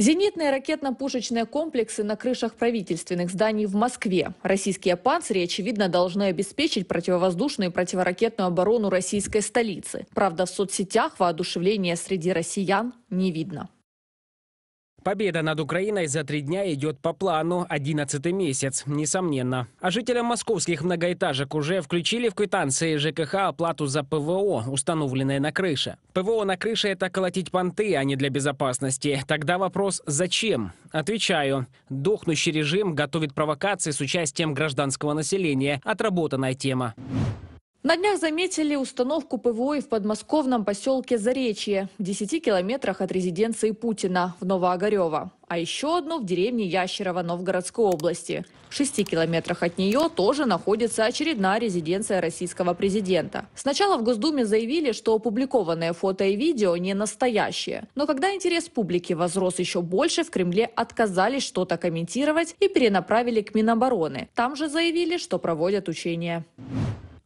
Зенитные ракетно-пушечные комплексы на крышах правительственных зданий в Москве. Российские панцири, очевидно, должны обеспечить противовоздушную и противоракетную оборону российской столицы. Правда, в соцсетях воодушевления среди россиян не видно. Победа над Украиной за три дня идет по плану, 11 месяц, несомненно. А жителям московских многоэтажек уже включили в квитанции ЖКХ оплату за ПВО, установленное на крыше. ПВО на крыше – это колотить понты, а не для безопасности. Тогда вопрос – зачем? Отвечаю. Дохнущий режим готовит провокации с участием гражданского населения. Отработанная тема. На днях заметили установку ПВО в подмосковном поселке Заречье, в 10 километрах от резиденции Путина в Новоогарево. А еще одну в деревне Ящерова Новгородской области. В 6 километрах от нее тоже находится очередная резиденция российского президента. Сначала в Госдуме заявили, что опубликованные фото и видео не настоящие. Но когда интерес публики возрос еще больше, в Кремле отказались что-то комментировать и перенаправили к Минобороны. Там же заявили, что проводят учения.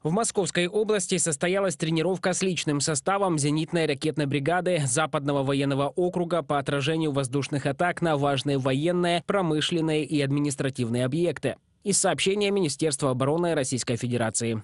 В Московской области состоялась тренировка с личным составом зенитной ракетной бригады Западного военного округа по отражению воздушных атак на важные военные, промышленные и административные объекты. Из сообщения Министерства обороны Российской Федерации.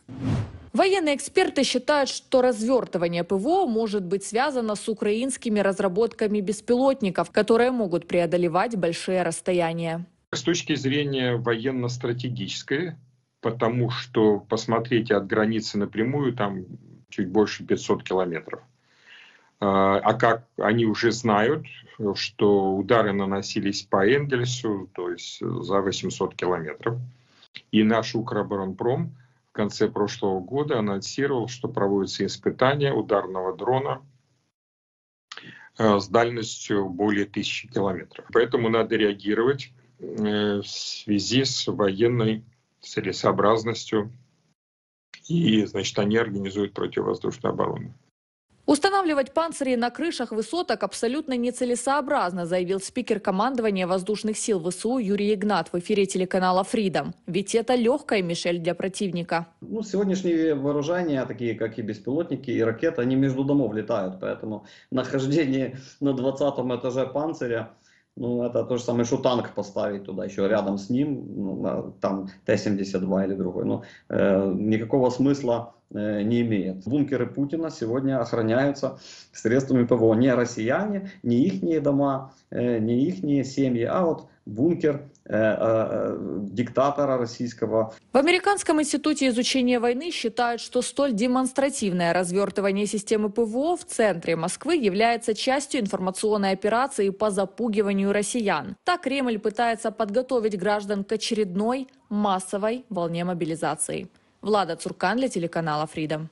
Военные эксперты считают, что развертывание ПВО может быть связано с украинскими разработками беспилотников, которые могут преодолевать большие расстояния. С точки зрения военно-стратегической потому что посмотрите от границы напрямую, там чуть больше 500 километров. А, а как они уже знают, что удары наносились по Энгельсу, то есть за 800 километров. И наш Укроборонпром в конце прошлого года анонсировал, что проводятся испытания ударного дрона а, с дальностью более 1000 километров. Поэтому надо реагировать э, в связи с военной целесообразностью, и, значит, они организуют противовоздушную оборону. Устанавливать панцири на крышах высоток абсолютно нецелесообразно, заявил спикер командования воздушных сил ВСУ Юрий Игнат в эфире телеканала Freedom. Ведь это легкая мишель для противника. Ну, сегодняшние вооружения, такие как и беспилотники, и ракеты, они между домов летают. Поэтому нахождение на 20 этаже панциря – ну, это то же самое, что танк поставить туда, еще рядом с ним, ну, там Т-72 или другой. Но ну, э, никакого смысла Э, не имеет. Бункеры Путина сегодня охраняются средствами ПВО. Не россияне, не их дома, э, не их семьи, а вот бункер э, диктатора российского. В Американском институте изучения войны считают, что столь демонстративное развертывание системы ПВО в центре Москвы является частью информационной операции по запугиванию россиян. Так Кремль пытается подготовить граждан к очередной массовой волне мобилизации. Влада Цуркан для телеканала Freedom.